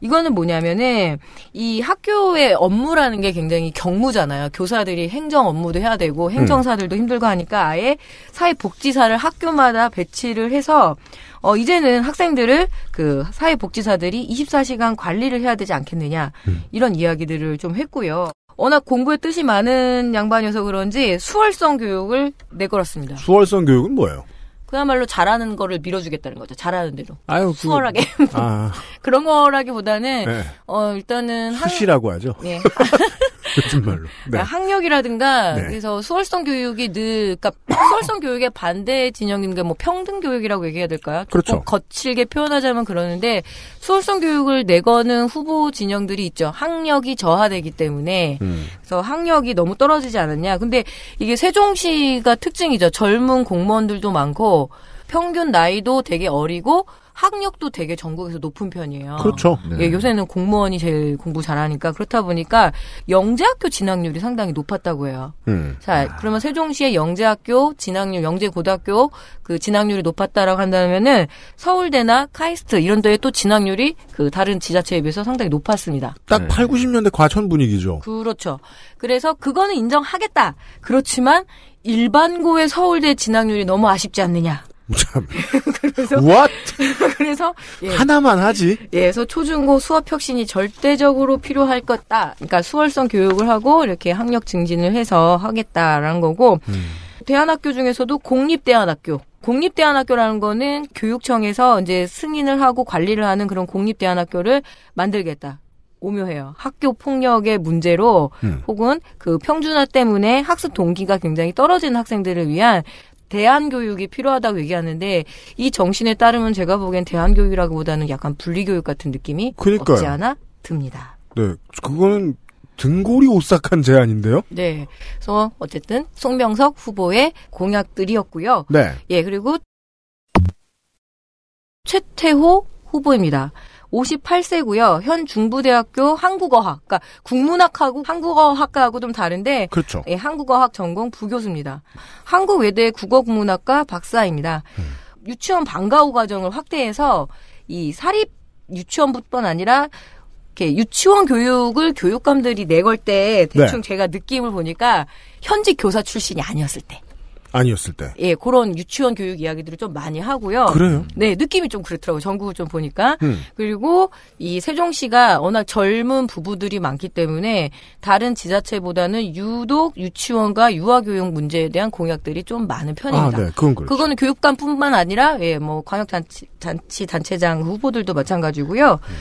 이거는 뭐냐면은 이 학교의 업무라는 게 굉장히 경무잖아요. 교사들이 행정 업무도 해야 되고 음. 행정사들도 음. 힘들고 하니까 아예 사회복지사를 학교마다 배치를 해서 어 이제는 학생들을 그 사회복지사들이 24시간 관리를 해야 되지 않겠느냐 음. 이런 이야기들을 좀 했고요. 워낙 공부에 뜻이 많은 양반이어서 그런지 수월성 교육을 내걸었습니다. 수월성 교육은 뭐예요? 그야말로 잘하는 거를 밀어주겠다는 거죠. 잘하는 대로. 아유, 수월하게. 그... 아... 그런 거라기보다는 네. 어 일단은 수시라고 한... 하죠. 예. 요즘 말로. 네. 아, 학력이라든가 네. 그래서 수월성 교육이 늘 그러니까 수월성 교육의 반대 진영인 게뭐 평등 교육이라고 얘기해야 될까요? 그렇죠. 거칠게 표현하자면 그러는데 수월성 교육을 내거는 후보 진영들이 있죠. 학력이 저하되기 때문에 음. 그래서 학력이 너무 떨어지지 않았냐. 근데 이게 세종시가 특징이죠. 젊은 공무원들도 많고 평균 나이도 되게 어리고 학력도 되게 전국에서 높은 편이에요. 그렇죠. 네. 예, 요새는 공무원이 제일 공부 잘하니까 그렇다 보니까 영재학교 진학률이 상당히 높았다고 해요. 음. 자, 아. 그러면 세종시의 영재학교 진학률, 영재고등학교 그 진학률이 높았다라고 한다면은 서울대나 카이스트 이런 데에 또 진학률이 그 다른 지자체에 비해서 상당히 높았습니다. 딱 네. 8, 90년대 과천 분위기죠. 그렇죠. 그래서 그거는 인정하겠다. 그렇지만 일반고의 서울대 진학률이 너무 아쉽지 않느냐. 참. 그래서 What? 그래서 예. 하나만 하지. 예, 그래서 초중고 수업 혁신이 절대적으로 필요할 것다. 그러니까 수월성 교육을 하고 이렇게 학력 증진을 해서 하겠다라는 거고 음. 대안학교 중에서도 공립대안학교 공립대안학교라는 거는 교육청에서 이제 승인을 하고 관리를 하는 그런 공립대안학교를 만들겠다. 오묘해요. 학교 폭력의 문제로 음. 혹은 그 평준화 때문에 학습 동기가 굉장히 떨어지는 학생들을 위한 대안 교육이 필요하다고 얘기하는데 이 정신에 따르면 제가 보기엔 대안 교육이라기보다는 약간 분리 교육 같은 느낌이 그러니까요. 없지 않아 듭니다. 네, 그거는 등골이 오싹한 제안인데요. 네, 그래서 어쨌든 송명석 후보의 공약들이었고요. 네, 예 그리고 최태호 후보입니다. 58세고요. 현 중부대학교 한국어학, 그러니까 국문학하고 한국어학과하고 좀 다른데, 그렇죠. 예, 한국어학 전공 부교수입니다. 한국외대 국어국문학과 박사입니다. 음. 유치원 방과후 과정을 확대해서 이 사립 유치원뿐 아니라 이렇게 유치원 교육을 교육감들이 내걸 때 대충 네. 제가 느낌을 보니까 현직 교사 출신이 아니었을 때. 아니었을 때. 예, 그런 유치원 교육 이야기들을 좀 많이 하고요. 그래요? 네, 느낌이 좀 그렇더라고요. 전국을 좀 보니까. 음. 그리고 이 세종시가 워낙 젊은 부부들이 많기 때문에 다른 지자체보다는 유독 유치원과 유아교육 문제에 대한 공약들이 좀 많은 편입니다. 아, 네, 그건 그렇죠. 그거는 교육감뿐만 아니라 예, 뭐 광역단체 단체 단체장 후보들도 마찬가지고요. 음.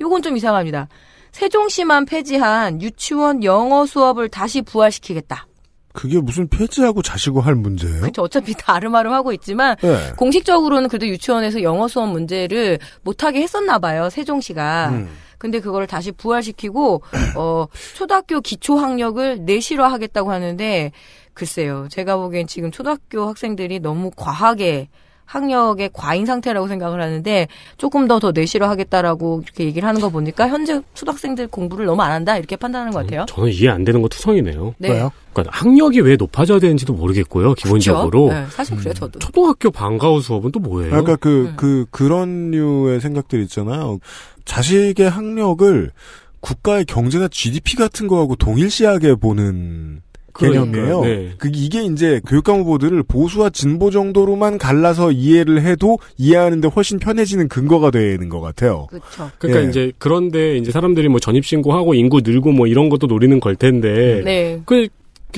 요건 좀 이상합니다. 세종시만 폐지한 유치원 영어 수업을 다시 부활시키겠다. 그게 무슨 폐지하고 자시고 할 문제예요? 그렇죠. 어차피 다 아름아름 하고 있지만 네. 공식적으로는 그래도 유치원에서 영어 수업 문제를 못하게 했었나 봐요. 세종시가. 음. 근데 그걸 다시 부활시키고 어 초등학교 기초 학력을 내실화하겠다고 하는데 글쎄요. 제가 보기엔 지금 초등학교 학생들이 너무 과하게 학력의 과잉 상태라고 생각을 하는데 조금 더 더 내실화 하겠다라고 이렇게 얘기를 하는 거 보니까 현재 초등학생들 공부를 너무 안 한다 이렇게 판단하는 것 같아요. 저는 이해 안 되는 거 투성이네요. 네. 왜요? 그러니까 학력이 왜 높아져야 되는지도 모르겠고요. 기본적으로 네, 사실 그래요 저도 음, 초등학교 방과후 수업은 또 뭐예요? 그러니까 그그 음. 네. 그, 그런 류의 생각들 있잖아요. 자식의 학력을 국가의 경제나 GDP 같은 거하고 동일시하게 보는 그 개념이에요. 네. 그 이게 이제 교육감 후보들을 보수와 진보 정도로만 갈라서 이해를 해도 이해하는데 훨씬 편해지는 근거가 되는 것 같아요. 그렇죠. 그러니까 예. 이제 그런데 이제 사람들이 뭐 전입 신고하고 인구 늘고 뭐 이런 것도 노리는 걸 텐데 음. 네. 그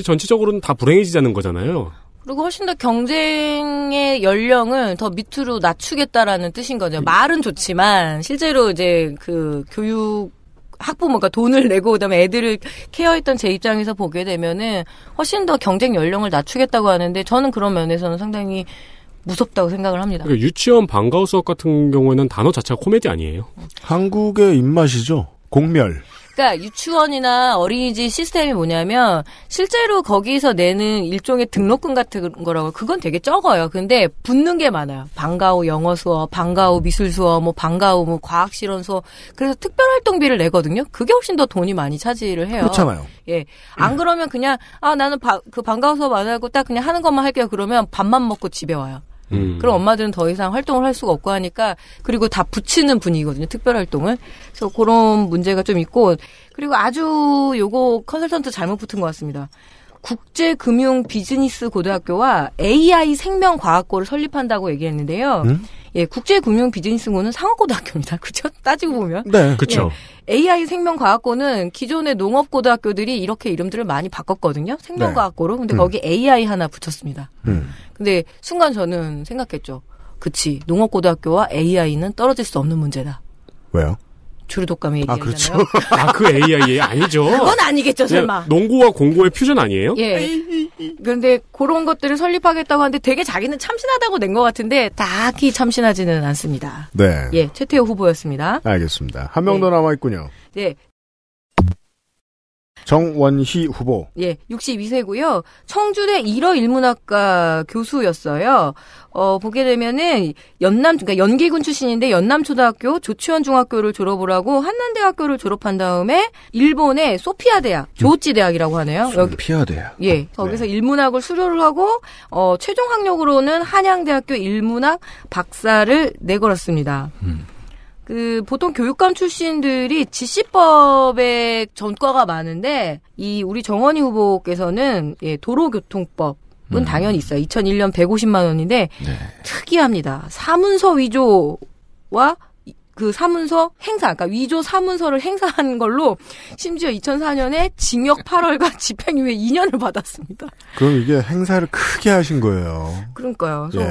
전체적으로는 다 불행해지자는 거잖아요. 그리고 훨씬 더 경쟁의 연령을 더 밑으로 낮추겠다라는 뜻인 거죠. 음. 말은 좋지만 실제로 이제 그 교육 학부모가 돈을 내고 그다음에 애들을 케어했던 제 입장에서 보게 되면은 훨씬 더 경쟁 연령을 낮추겠다고 하는데 저는 그런 면에서는 상당히 무섭다고 생각을 합니다. 그러니까 유치원 방과후 수업 같은 경우에는 단어 자체가 코미디 아니에요? 한국의 입맛이죠. 공멸. 그러니까 유치원이나 어린이집 시스템이 뭐냐면 실제로 거기서 내는 일종의 등록금 같은 거라고 그건 되게 적어요. 근데 붙는 게 많아요. 방과후 영어 수업, 방과후 미술 수업, 뭐 방과후 뭐 과학 실험 수업. 그래서 특별 활동비를 내거든요. 그게 훨씬 더 돈이 많이 차지를 해요. 그렇잖아요. 예. 안 그러면 그냥 아 나는 바, 그 방과후 수업 안 하고 딱 그냥 하는 것만 할게요. 그러면 밥만 먹고 집에 와요. 음. 그럼 엄마들은 더 이상 활동을 할 수가 없고 하니까 그리고 다 붙이는 분위기거든요. 특별 활동을. 그래서 그런 문제가 좀 있고 그리고 아주 요거 컨설턴트 잘못 붙은 것 같습니다. 국제금융 비즈니스 고등학교와 AI 생명과학고를 설립한다고 얘기했는데요. 음? 예, 국제금융 비즈니스고는 상업고등학교입니다. 그렇죠? 따지고 보면. 네, 예. 그렇죠. 예, AI 생명과학고는 기존의 농업고등학교들이 이렇게 이름들을 많이 바꿨거든요. 생명과학고로. 근데 음. 거기 AI 하나 붙였습니다. 음. 근데 순간 저는 생각했죠. 그치, 농업고등학교와 AI는 떨어질 수 없는 문제다. 왜요? 주류독감의 얘기잖아요. 아, 그렇죠. 아, 그 AI 아니죠. 그건 아니겠죠, 네, 설마. 농구와 공고의 퓨전 아니에요? 예. 그런데 그런 것들을 설립하겠다고 하는데 되게 자기는 참신하다고 낸 것 같은데 딱히 참신하지는 않습니다. 네. 예, 최태호 후보였습니다. 알겠습니다. 한 명더 네. 예. 남아 있군요. 네, 예, 정원희 후보. 예, 62세고요. 청주대 1어 일문학과 교수였어요. 어, 보게 되면은 연남 그러니까 연기군 출신인데 연남초등학교, 조치원 중학교를 졸업을 하고 한남대학교를 졸업한 다음에 일본의 소피아 대학, 음. 조치 대학이라고 하네요. 소피아 대학. 예. 네. 거기서 네. 일문학을 수료를 하고 어, 최종 학력으로는 한양대학교 일문학 박사를 내걸었습니다. 음. 그 보통 교육감 출신들이 지시법에 전과가 많은데 이 우리 정원희 후보께서는 예, 도로교통법 은 음. 당연히 있어요. 2001년 150만 원인데 네. 특이합니다. 사문서 위조와 그 사문서 행사, 그러니까 위조 사문서를 행사한 걸로 심지어 2004년에 징역 8월과 집행유예 2년을 받았습니다. 그럼 이게 행사를 크게 하신 거예요. 그러니까요. 예.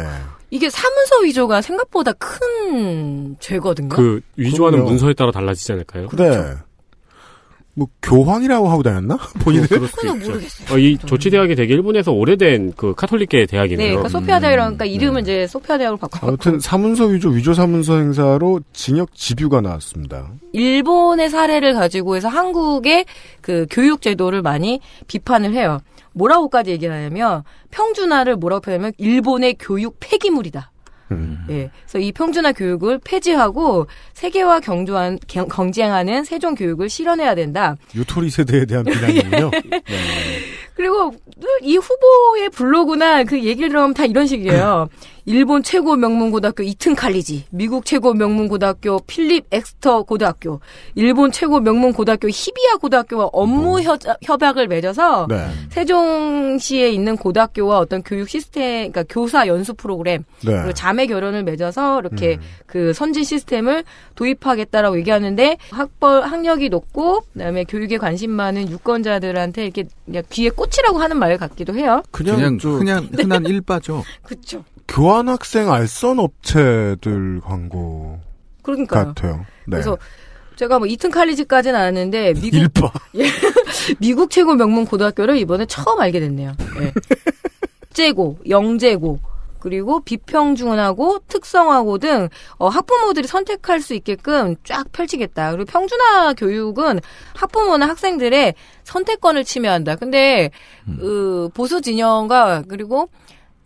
이게 사문서 위조가 생각보다 큰 죄거든요. 그 위조하는 그럼요. 문서에 따라 달라지지 않을까요? 그래. 뭐 교황이라고 하고 다녔나? 본인은 어, 그건 모르겠어요. 어, 이 조치 대학이 되게 일본에서 오래된 그 카톨릭계 대학이네요. 네, 그러니까 음. 소피아 대학이라니까 이름을 네. 이제 소피아 대학으로 바꿔. 아무튼 사문서 위조 위조 사문서 행사로 징역 집유가 나왔습니다. 일본의 사례를 가지고 해서 한국의 그 교육 제도를 많이 비판을 해요. 뭐라고까지 얘기하냐면 평준화를 뭐라고 표현하면 일본의 교육 폐기물이다. 음. 예. 그래서 이 평준화 교육을 폐지하고 세계화 경조한, 경, 경쟁하는 세종 교육을 실현해야 된다. 유토리 세대에 대한 비난이군요. 네. 그리고 이 후보의 블로그나 그 얘기를 하면 다 이런 식이에요. 일본 최고 명문고등학교 이튼 칼리지, 미국 최고 명문고등학교 필립 엑스터 고등학교, 일본 최고 명문고등학교 히비야 고등학교와 업무 음. 협약을 맺어서 네. 세종시에 있는 고등학교와 어떤 교육 시스템, 그러니까 교사 연수 프로그램, 네. 그리고 자매 결혼을 맺어서 이렇게 음. 그 선진 시스템을 도입하겠다라고 얘기하는데 학벌 학력이 높고 그다음에 교육에 관심 많은 유권자들한테 이렇게 그냥 귀에 꽃이라고 하는 말 같기도 해요. 그냥 그냥, 그냥 흔한 네. 일빠죠 그렇죠. 교환학생 알선 업체들 광고 그러니까요. 같아요. 네. 그래서 제가 뭐 이튼 칼리지까지는 아는데 미국 일파. 예, 미국 최고 명문 고등학교를 이번에 처음 알게 됐네요. 예. 재고, 영재고 그리고 비평준하고 특성화고 등 어, 학부모들이 선택할 수 있게끔 쫙 펼치겠다. 그리고 평준화 교육은 학부모나 학생들의 선택권을 침해한다. 근데 음. 으, 그, 보수 진영과 그리고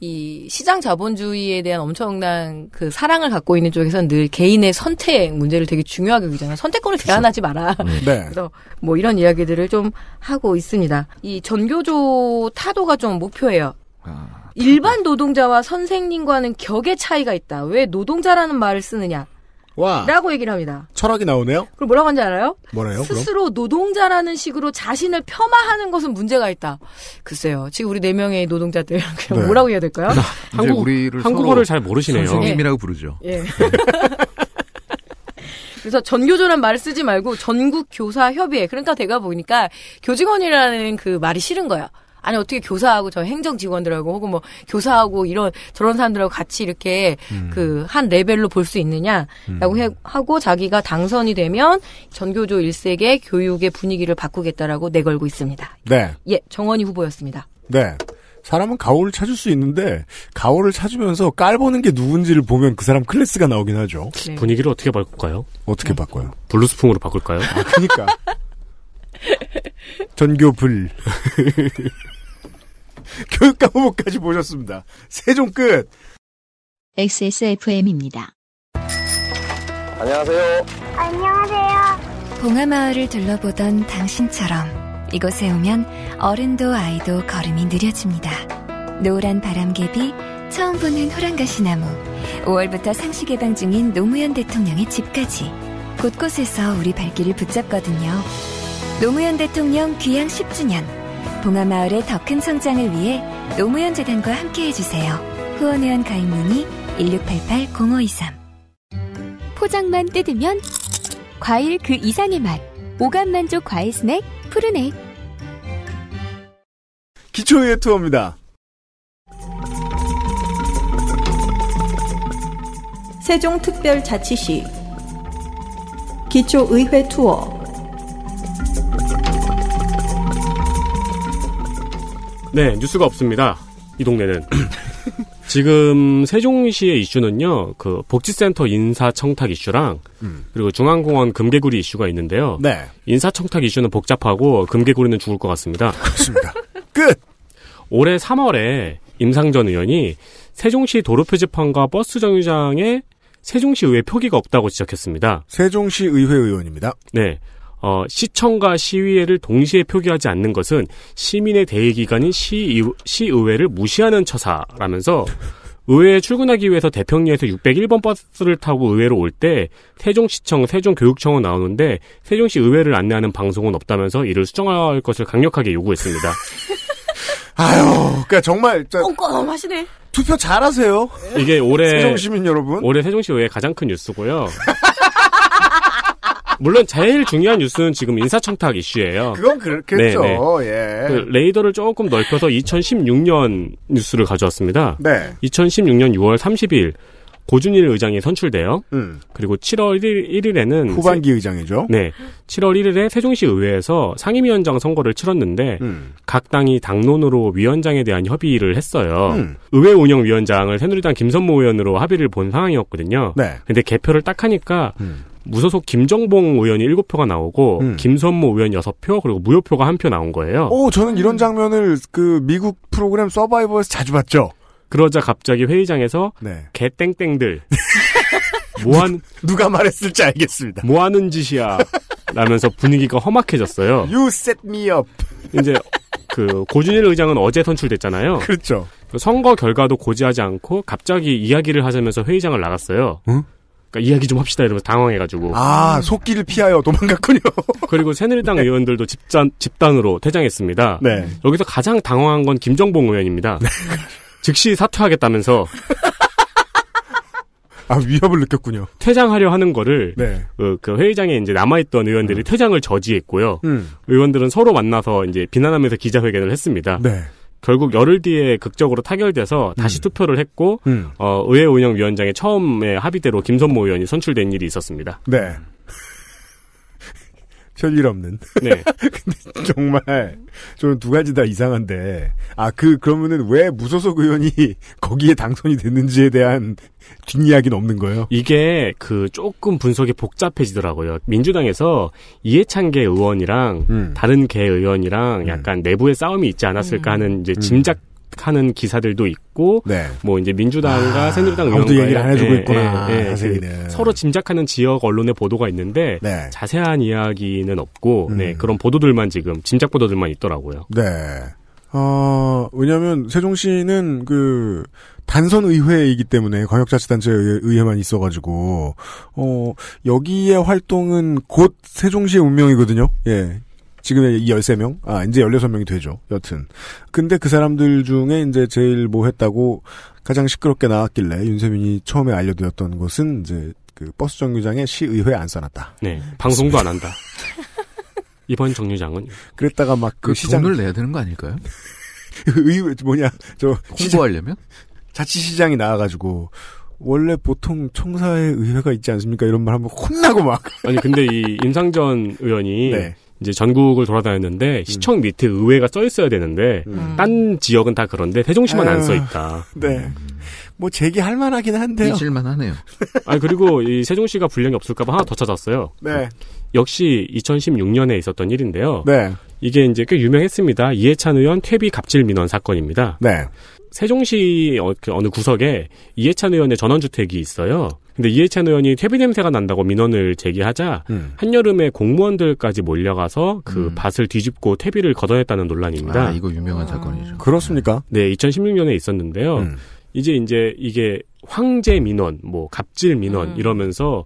이 시장 자본주의에 대한 엄청난 그 사랑을 갖고 있는 쪽에서는 늘 개인의 선택 문제를 되게 중요하게 여기잖아요. 선택권을 그렇죠. 제한하지 마라. 네. 네. 그래서 뭐 이런 이야기들을 좀 하고 있습니다. 이 전교조 타도가 좀 목표예요. 아, 일반 노동자와 선생님과는 격의 차이가 있다. 왜 노동자라는 말을 쓰느냐? 와. 라고 얘기를 합니다. 철학이 나오네요? 그럼 뭐라고 한는지 알아요? 뭐래요? 스스로 그럼? 노동자라는 식으로 자신을 폄하하는 것은 문제가 있다. 글쎄요. 지금 우리 4 명의 노동자들 그냥 네. 뭐라고 해야 될까요? 한국 우리를 한국어를 잘 모르시네요. 선생님이라고 부르죠. 예. 그래서 전교조란 말을 쓰지 말고 전국교사협의회 그러니까 제가 보니까 교직원이라는 그 말이 싫은 거예요 아니 어떻게 교사하고 저 행정 직원들하고 혹은 뭐 교사하고 이런 저런 사람들하고 같이 이렇게 음. 그한 레벨로 볼 수 있느냐라고 음. 해, 하고 자기가 당선이 되면 전교조 일색의 교육의 분위기를 바꾸겠다라고 내걸고 있습니다. 네. 예, 정원이 후보였습니다. 네. 사람은 가오를 찾을 수 있는데 가오를 찾으면서 깔보는 게 누군지를 보면 그 사람 클래스가 나오긴 하죠. 네. 분위기를 어떻게 바꿀까요? 어떻게 네. 바꿔요? 블루스풍으로 바꿀까요? 아, 그니까. 전교불. 교육 과목까지 보셨습니다. 세종 끝. XSFM입니다. 안녕하세요. 안녕하세요. 봉하마을을 둘러보던 당신처럼 이곳에 오면 어른도 아이도 걸음이 느려집니다. 노란 바람개비, 처음 보는 호랑가시나무, 5월부터 상시 개방 중인 노무현 대통령의 집까지 곳곳에서 우리 발길을 붙잡거든요. 노무현 대통령 귀향 10주년. 봉화마을의더큰 성장을 위해 노무현 재단과 함께해 주세요. 후원회원 가입 문의 1688-0523 포장만 뜯으면 과일 그 이상의 맛 오감 만족 과일 스낵 푸르넥 기초의 투어입니다. 세종특별자치시 기초의회 투어 네, 뉴스가 없습니다. 이 동네는. 지금 세종시의 이슈는요, 그 복지센터 인사청탁 이슈랑 음. 그리고 중앙공원 금개구리 이슈가 있는데요. 네. 인사청탁 이슈는 복잡하고 금개구리는 죽을 것 같습니다. 그렇습니다. 끝. 올해 3월에 임상전 의원이 세종시 도로표지판과 버스 정류장에 세종시의회 표기가 없다고 지적했습니다. 세종시의회 의원입니다. 네, 어, 시청과 시위회를 동시에 표기하지 않는 것은 시민의 대의기관인 시의, 시의회를 무시하는 처사라면서 의회에 출근하기 위해서 대평리에서 601번 버스를 타고 의회로 올 때 세종시청, 세종교육청은 나오는데 세종시 의회를 안내하는 방송은 없다면서 이를 수정할 것을 강력하게 요구했습니다. 아유, 그러니까 정말 꼼꼼하시네. 투표 잘하세요. 이게 올해 세종시민 여러분. 올해 세종시의회 가장 큰 뉴스고요. 물론 제일 중요한 뉴스는 지금 인사청탁 이슈예요. 그건 그렇겠죠. 네, 네. 예. 그 레이더를 조금 넓혀서 2016년 뉴스를 가져왔습니다. 네. 2016년 6월 30일 고준일 의장이 선출돼요. 음. 그리고 7월 1일, 에는 후반기 의장이죠. 네. 7월 1일에 세종시 의회에서 상임위원장 선거를 치렀는데 음. 각 당이 당론으로 위원장에 대한 협의를 했어요. 음. 의회 운영 위원장을 새누리당 김선모 의원으로 합의를 본 상황이었거든요. 네. 근데 개표를 딱 하니까 음. 무소속 김정봉 의원이 7표가 나오고 음. 김선모 의원 6표 그리고 무효표가 1표 나온 거예요. 오, 저는 이런 장면을 그 미국 프로그램 서바이벌에서 자주 봤죠. 그러자 갑자기 회의장에서 네. 개땡땡들 뭐한 누가 말했을지 알겠습니다. 뭐 하는 짓이야. 라면서 분위기가 험악해졌어요. You set me up. 이제 그 고준일 의장은 어제 선출됐잖아요. 그렇죠. 선거 결과도 고지하지 않고 갑자기 이야기를 하자면서 회의장을 나갔어요. 응? 그러니까 이야기 좀 합시다 이러면서 당황해가지고. 아, 속기를 피하여 도망갔군요. 그리고 새누리당 네. 의원들도 집단, 집단으로 퇴장했습니다. 네. 여기서 가장 당황한 건 김정봉 의원입니다. 네. 즉시 사퇴하겠다면서. 아, 위협을 느꼈군요. 퇴장하려 하는 거를, 네. 그, 그 회의장에 이제 남아있던 의원들이 음. 퇴장을 저지했고요. 음. 의원들은 서로 만나서 이제 비난하면서 기자회견을 했습니다. 네. 결국 열흘 뒤에 극적으로 타결돼서 다시 음. 투표를 했고 음. 어, 의회 운영위원장의 처음에 합의대로 김선모 의원이 선출된 일이 있었습니다. 네. 별일 없는. 네. 근데 정말 저는 두 가지 다 이상한데 아 그 그러면은 왜 무소속 의원이 거기에 당선이 됐는지에 대한 뒷이야기는 없는 거예요? 이게 그 조금 분석이 복잡해지더라고요. 민주당에서 이해찬계 의원이랑 음. 다른 개 의원이랑 음. 약간 음. 내부의 싸움이 있지 않았을까 음. 하는 이제 음. 짐작. 하는 기사들도 있고 네. 뭐 이제 민주당과 아, 새누리당 의원도 얘기를 안 해주고 예, 있구나 예, 예, 그, 그 서로 짐작하는 지역 언론의 보도가 있는데 네. 자세한 이야기는 없고 네, 음. 네, 그런 보도들만 지금 짐작 보도들만 있더라고요. 네. 어, 왜냐면, 하 세종시는 그, 단선의회이기 때문에, 광역자치단체의회만 있어가지고, 어, 여기의 활동은 곧 세종시의 운명이거든요? 예. 지금 이 13명? 아, 이제 16명이 되죠. 여튼. 근데 그 사람들 중에 이제 제일 뭐 했다고 가장 시끄럽게 나왔길래 윤세민이 처음에 알려드렸던 것은 이제 그 버스 정류장에 시의회 안 써놨다. 네. 방송도 안 한다. 이번 정류장은. 그랬다가 막그 그, 그 시장. 돈을 내야 되는 거 아닐까요? 의회, 뭐냐. 저. 홍보하려면? 자치시장이 나와가지고. 원래 보통 청사에 의회가 있지 않습니까? 이런 말 하면 혼나고 막. 아니 근데 이 임상전 의원이 네. 이제 전국을 돌아다녔는데 음. 시청 밑에 의회가 써 있어야 되는데 음. 음. 딴 지역은 다 그런데 세종시만 안써 아, 있다. 네. 뭐 제기할 만하긴 한데요. 잊만 하네요. 아 그리고 이 세종시가 분량이 없을까봐 하나 더 찾았어요. 네. 역시 2016년에 있었던 일인데요. 네. 이게 이제 꽤 유명했습니다. 이해찬 의원 퇴비 갑질 민원 사건입니다. 네. 세종시 어, 그 어느 구석에 이해찬 의원의 전원주택이 있어요. 근데 이해찬 의원이 퇴비 냄새가 난다고 민원을 제기하자 음. 한여름에 공무원들까지 몰려가서 그 음. 밭을 뒤집고 퇴비를 걷어냈다는 논란입니다. 아, 이거 유명한 사건이죠. 그렇습니까? 네, 2016년에 있었는데요. 음. 이제 이제 이게 황제 민원, 뭐 갑질 민원 음. 이러면서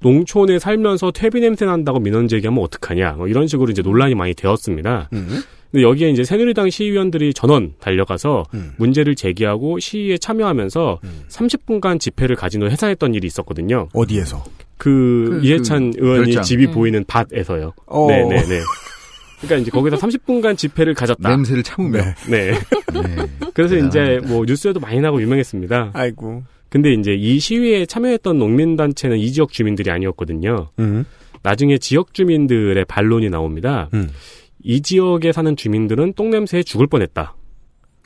농촌에 살면서 퇴비 냄새 난다고 민원 제기하면 어떡하냐 뭐 이런 식으로 이제 논란이 많이 되었습니다. 음. 근데 여기에 이제 새누리당 시의원들이 전원 달려가서 음. 문제를 제기하고 시위에 참여하면서 음. 30분간 집회를 가진 후 해산했던 일이 있었거든요. 어디에서? 그, 그, 그 이해찬 그 의원이 별장. 집이 음. 보이는 밭에서요. 어. 네네네. 네, 네. 그러니까 이제 거기서 30분간 집회를 가졌다. 냄새를 참으며. 네. 네. 그래서 이제 뭐 뉴스에도 많이 나고 유명했습니다. 아이고. 근데 이제 이 시위에 참여했던 농민단체는 이 지역 주민들이 아니었거든요. 음. 나중에 지역 주민들의 반론이 나옵니다. 음. 이 지역에 사는 주민들은 똥냄새에 죽을 뻔했다.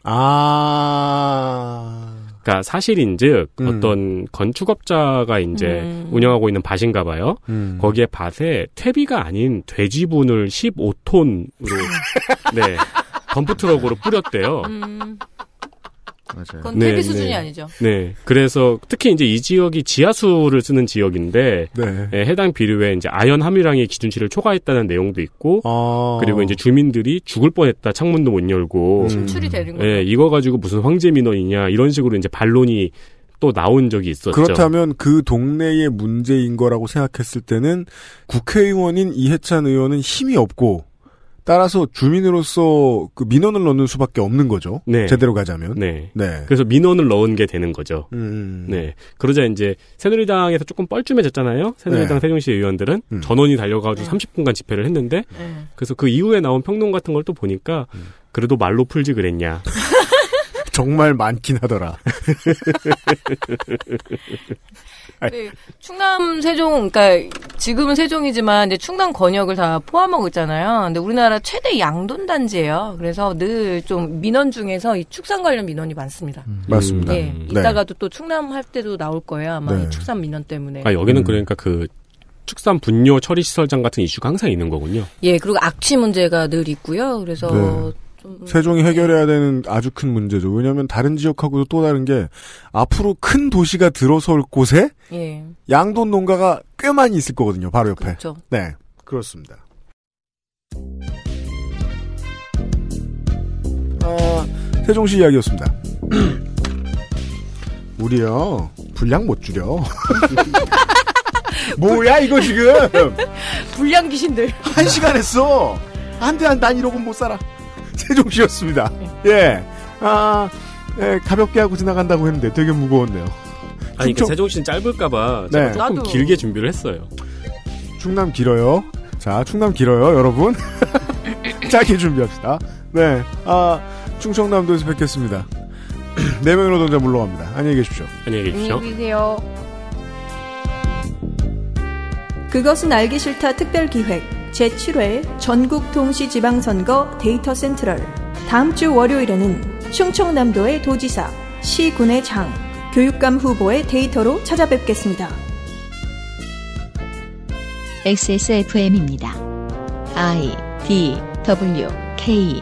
아. 그니까 사실인즉 음. 어떤 건축업자가 이제 음. 운영하고 있는 밭인가 봐요. 음. 거기에 밭에 퇴비가 아닌 돼지분을 15톤으로 네. 덤프트럭으로 뿌렸대요. 음. 맞아요. 그건 네, 대비 수준이 네. 아니죠. 네. 그래서 특히 이제 이 지역이 지하수를 쓰는 지역인데 네. 네, 해당 비료에 이제 아연 함유량의 기준치를 초과했다는 내용도 있고 아. 그리고 이제 주민들이 죽을 뻔했다 창문도 못 열고 침출이 음. 되는 거예 네, 이거 가지고 무슨 황제 민원이냐 이런 식으로 이제 반론이 또 나온 적이 있었죠. 그렇다면 그 동네의 문제인 거라고 생각했을 때는 국회의원인 이해찬 의원은 힘이 없고 따라서 주민으로서 그 민원을 넣는 수밖에 없는 거죠. 네. 제대로 가자면. 네. 네. 그래서 민원을 넣은 게 되는 거죠. 음. 네. 그러자 이제 새누리당에서 조금 뻘쭘해졌잖아요. 새누리당 네. 세종시 의원들은 음. 전원이 달려가지고 네. 30분간 집회를 했는데 네. 그래서 그 이후에 나온 평론 같은 걸 또 보니까 음. 그래도 말로 풀지 그랬냐. 정말 많긴 하더라. 네. 네, 충남 세종, 그러니까 지금은 세종이지만 이제 충남 권역을 다 포함하고 있잖아요. 근데 우리나라 최대 양돈 단지예요. 그래서 늘 좀 민원 중에서 이 축산 관련 민원이 많습니다. 음. 음. 맞습니다. 예, 네. 음. 이따가도 또 충남 할 때도 나올 거예요. 아마 네. 이 축산 민원 때문에. 아 여기는 음. 그러니까 그 축산 분뇨 처리 시설장 같은 이슈가 항상 있는 거군요. 예, 그리고 악취 문제가 늘 있고요. 그래서 네. 세종이 네. 해결해야 되는 아주 큰 문제죠. 왜냐하면 다른 지역하고도 또 다른 게 앞으로 큰 도시가 들어설 곳에 예. 양돈 농가가 꽤 많이 있을 거거든요. 바로 옆에. 그렇죠. 네, 그렇습니다. 아, 세종시 이야기였습니다. 우리요 분량 못 줄여. 뭐야 이거 지금? 불량 귀신들. 한 시간 했어. 안 돼, 안, 난 이러고 못 살아. 세종시였습니다. 예. 아, 예, 가볍게 하고 지나간다고 했는데 되게 무거웠네요. 아니, 그러니까 세종시는 짧을까봐 네. 조금 나도. 길게 준비를 했어요. 충남 길어요. 자, 충남 길어요, 여러분. 짧게 준비합시다. 네. 아, 충청남도에서 뵙겠습니다. 네 명의 노동자 물러갑니다. 안녕히 계십시오. 안녕히 계십시오. 안녕히 계세요. 그것은 알기 싫다 특별 기획. 제7회 전국 동시지방선거 데이터 센트럴. 다음 주 월요일에는 충청남도의 도지사, 시군의 장, 교육감 후보의 데이터로 찾아뵙겠습니다. XSFM입니다. I D W K